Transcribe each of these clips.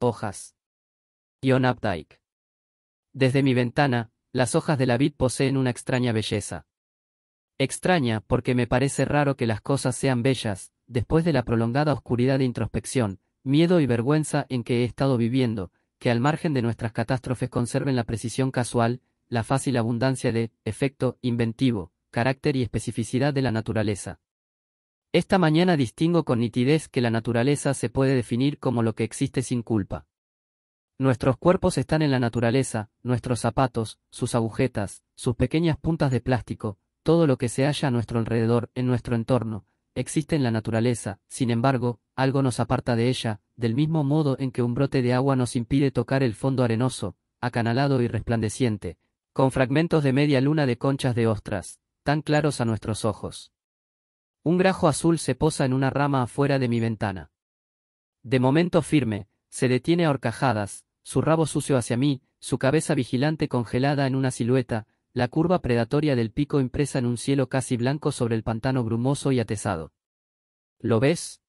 hojas. John Updike. Desde mi ventana, las hojas de la vid poseen una extraña belleza. Extraña porque me parece raro que las cosas sean bellas, después de la prolongada oscuridad de introspección, miedo y vergüenza en que he estado viviendo, que al margen de nuestras catástrofes conserven la precisión casual, la fácil abundancia de, efecto, inventivo, carácter y especificidad de la naturaleza. Esta mañana distingo con nitidez que la naturaleza se puede definir como lo que existe sin culpa. Nuestros cuerpos están en la naturaleza, nuestros zapatos, sus agujetas, sus pequeñas puntas de plástico, todo lo que se halla a nuestro alrededor, en nuestro entorno, existe en la naturaleza, sin embargo, algo nos aparta de ella, del mismo modo en que un brote de agua nos impide tocar el fondo arenoso, acanalado y resplandeciente, con fragmentos de media luna de conchas de ostras, tan claros a nuestros ojos. Un grajo azul se posa en una rama afuera de mi ventana. De momento firme, se detiene a horcajadas, su rabo sucio hacia mí, su cabeza vigilante congelada en una silueta, la curva predatoria del pico impresa en un cielo casi blanco sobre el pantano brumoso y atesado. ¿Lo ves?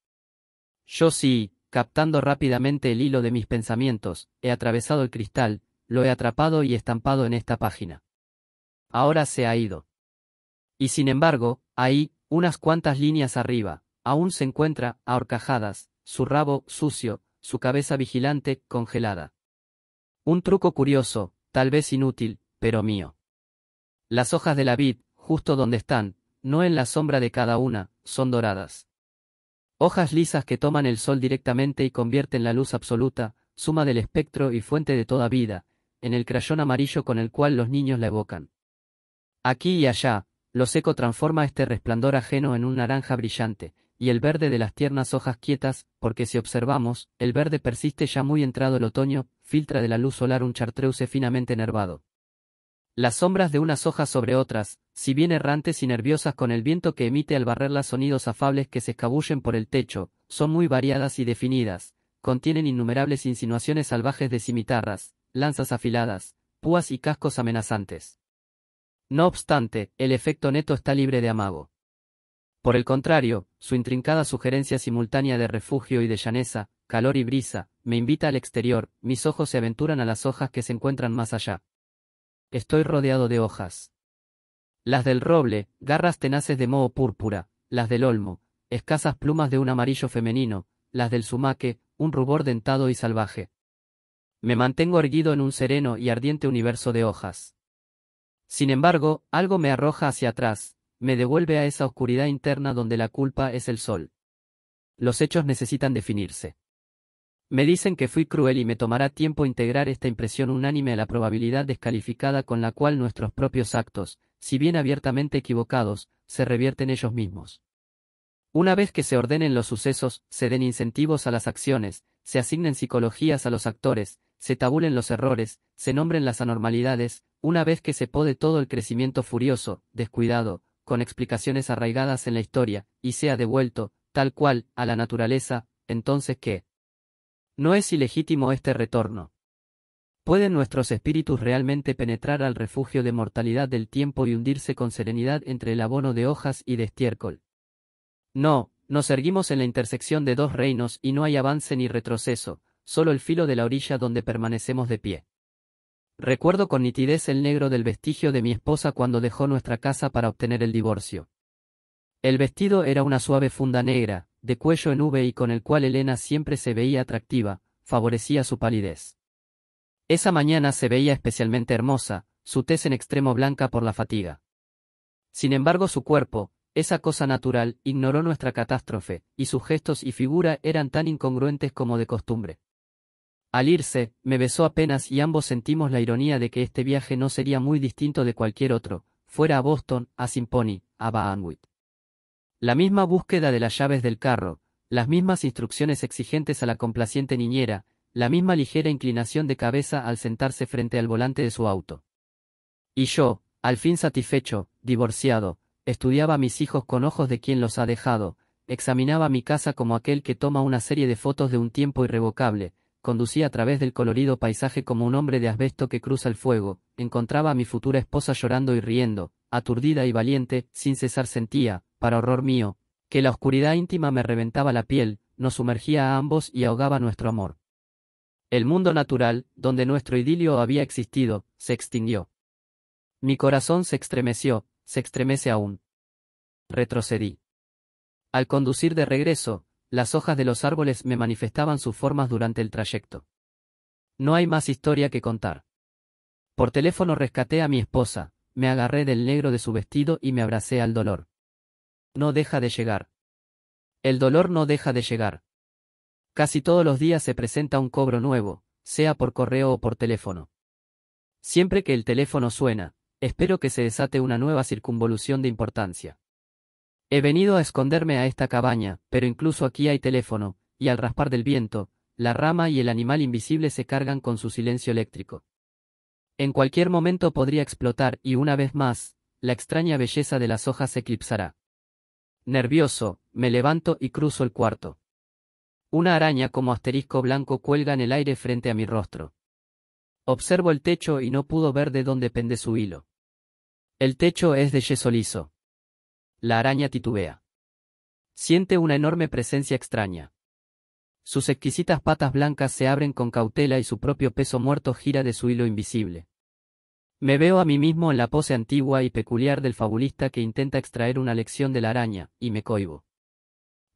Yo sí, captando rápidamente el hilo de mis pensamientos, he atravesado el cristal, lo he atrapado y estampado en esta página. Ahora se ha ido. Y sin embargo, ahí, unas cuantas líneas arriba, aún se encuentra, ahorcajadas, su rabo, sucio, su cabeza vigilante, congelada. Un truco curioso, tal vez inútil, pero mío. Las hojas de la vid, justo donde están, no en la sombra de cada una, son doradas. Hojas lisas que toman el sol directamente y convierten la luz absoluta, suma del espectro y fuente de toda vida, en el crayón amarillo con el cual los niños la evocan. Aquí y allá, lo seco transforma este resplandor ajeno en un naranja brillante, y el verde de las tiernas hojas quietas, porque si observamos, el verde persiste ya muy entrado el otoño, filtra de la luz solar un chartreuse finamente nervado. Las sombras de unas hojas sobre otras, si bien errantes y nerviosas con el viento que emite al barrerlas sonidos afables que se escabullen por el techo, son muy variadas y definidas, contienen innumerables insinuaciones salvajes de cimitarras, lanzas afiladas, púas y cascos amenazantes. No obstante, el efecto neto está libre de amago. Por el contrario, su intrincada sugerencia simultánea de refugio y de llaneza, calor y brisa, me invita al exterior, mis ojos se aventuran a las hojas que se encuentran más allá. Estoy rodeado de hojas. Las del roble, garras tenaces de moho púrpura, las del olmo, escasas plumas de un amarillo femenino, las del sumaque, un rubor dentado y salvaje. Me mantengo erguido en un sereno y ardiente universo de hojas. Sin embargo, algo me arroja hacia atrás, me devuelve a esa oscuridad interna donde la culpa es el sol. Los hechos necesitan definirse. Me dicen que fui cruel y me tomará tiempo integrar esta impresión unánime a la probabilidad descalificada con la cual nuestros propios actos, si bien abiertamente equivocados, se revierten ellos mismos. Una vez que se ordenen los sucesos, se den incentivos a las acciones, se asignen psicologías a los actores, se tabulen los errores, se nombren las anormalidades, una vez que se pode todo el crecimiento furioso, descuidado, con explicaciones arraigadas en la historia, y sea devuelto, tal cual, a la naturaleza, entonces ¿qué? No es ilegítimo este retorno. ¿Pueden nuestros espíritus realmente penetrar al refugio de mortalidad del tiempo y hundirse con serenidad entre el abono de hojas y de estiércol? No, nos erguimos en la intersección de dos reinos y no hay avance ni retroceso, solo el filo de la orilla donde permanecemos de pie. Recuerdo con nitidez el negro del vestigio de mi esposa cuando dejó nuestra casa para obtener el divorcio. El vestido era una suave funda negra, de cuello en V y con el cual Elena siempre se veía atractiva, favorecía su palidez. Esa mañana se veía especialmente hermosa, su tez en extremo blanca por la fatiga. Sin embargo su cuerpo, esa cosa natural, ignoró nuestra catástrofe, y sus gestos y figura eran tan incongruentes como de costumbre. Al irse, me besó apenas y ambos sentimos la ironía de que este viaje no sería muy distinto de cualquier otro, fuera a Boston, a Simponi, a Baanwit. La misma búsqueda de las llaves del carro, las mismas instrucciones exigentes a la complaciente niñera, la misma ligera inclinación de cabeza al sentarse frente al volante de su auto. Y yo, al fin satisfecho, divorciado, estudiaba a mis hijos con ojos de quien los ha dejado, examinaba mi casa como aquel que toma una serie de fotos de un tiempo irrevocable, conducía a través del colorido paisaje como un hombre de asbesto que cruza el fuego, encontraba a mi futura esposa llorando y riendo, aturdida y valiente, sin cesar sentía, para horror mío, que la oscuridad íntima me reventaba la piel, nos sumergía a ambos y ahogaba nuestro amor. El mundo natural, donde nuestro idilio había existido, se extinguió. Mi corazón se estremeció, se estremece aún. Retrocedí. Al conducir de regreso, las hojas de los árboles me manifestaban sus formas durante el trayecto. No hay más historia que contar. Por teléfono rescaté a mi esposa, me agarré del negro de su vestido y me abracé al dolor. No deja de llegar. El dolor no deja de llegar. Casi todos los días se presenta un cobro nuevo, sea por correo o por teléfono. Siempre que el teléfono suena, espero que se desate una nueva circunvolución de importancia. He venido a esconderme a esta cabaña, pero incluso aquí hay teléfono, y al raspar del viento, la rama y el animal invisible se cargan con su silencio eléctrico. En cualquier momento podría explotar y una vez más, la extraña belleza de las hojas se eclipsará. Nervioso, me levanto y cruzo el cuarto. Una araña como asterisco blanco cuelga en el aire frente a mi rostro. Observo el techo y no pudo ver de dónde pende su hilo. El techo es de yeso liso. La araña titubea. Siente una enorme presencia extraña. Sus exquisitas patas blancas se abren con cautela y su propio peso muerto gira de su hilo invisible. Me veo a mí mismo en la pose antigua y peculiar del fabulista que intenta extraer una lección de la araña, y me coibo.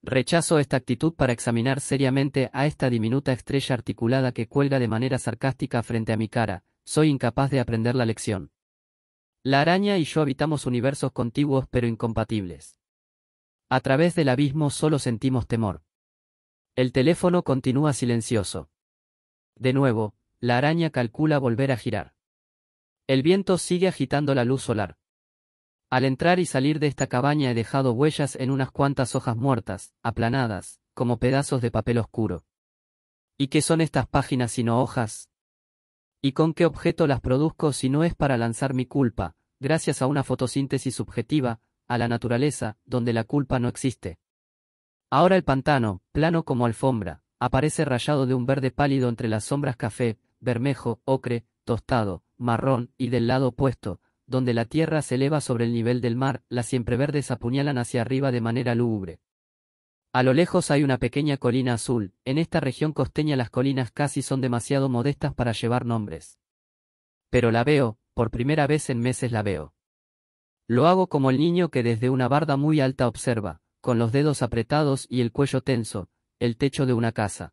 Rechazo esta actitud para examinar seriamente a esta diminuta estrella articulada que cuelga de manera sarcástica frente a mi cara, soy incapaz de aprender la lección. La araña y yo habitamos universos contiguos pero incompatibles. A través del abismo solo sentimos temor. El teléfono continúa silencioso. De nuevo, la araña calcula volver a girar. El viento sigue agitando la luz solar. Al entrar y salir de esta cabaña he dejado huellas en unas cuantas hojas muertas, aplanadas, como pedazos de papel oscuro. ¿Y qué son estas páginas sino hojas, ¿Y con qué objeto las produzco si no es para lanzar mi culpa, gracias a una fotosíntesis subjetiva, a la naturaleza, donde la culpa no existe? Ahora el pantano, plano como alfombra, aparece rayado de un verde pálido entre las sombras café, bermejo, ocre, tostado, marrón y del lado opuesto, donde la tierra se eleva sobre el nivel del mar, las siempreverdes apuñalan hacia arriba de manera lúgubre. A lo lejos hay una pequeña colina azul, en esta región costeña las colinas casi son demasiado modestas para llevar nombres. Pero la veo, por primera vez en meses la veo. Lo hago como el niño que desde una barda muy alta observa, con los dedos apretados y el cuello tenso, el techo de una casa.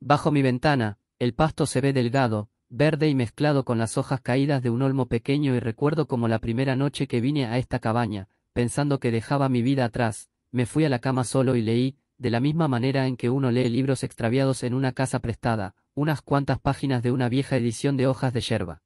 Bajo mi ventana, el pasto se ve delgado, verde y mezclado con las hojas caídas de un olmo pequeño y recuerdo como la primera noche que vine a esta cabaña, pensando que dejaba mi vida atrás, me fui a la cama solo y leí, de la misma manera en que uno lee libros extraviados en una casa prestada, unas cuantas páginas de una vieja edición de hojas de yerba.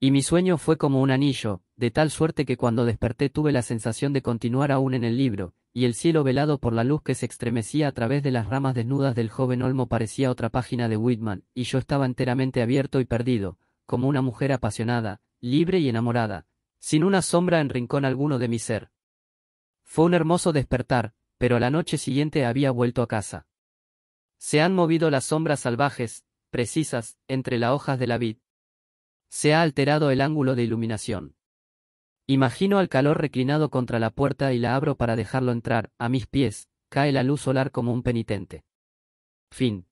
Y mi sueño fue como un anillo, de tal suerte que cuando desperté tuve la sensación de continuar aún en el libro, y el cielo velado por la luz que se estremecía a través de las ramas desnudas del joven olmo parecía otra página de Whitman, y yo estaba enteramente abierto y perdido, como una mujer apasionada, libre y enamorada, sin una sombra en rincón alguno de mi ser. Fue un hermoso despertar, pero la noche siguiente había vuelto a casa. Se han movido las sombras salvajes, precisas, entre las hojas de la vid. Se ha alterado el ángulo de iluminación. Imagino al calor reclinado contra la puerta y la abro para dejarlo entrar, a mis pies, cae la luz solar como un penitente. Fin.